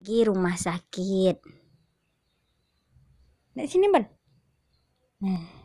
di rumah sakit. di sini, Bun. Nah. Hmm.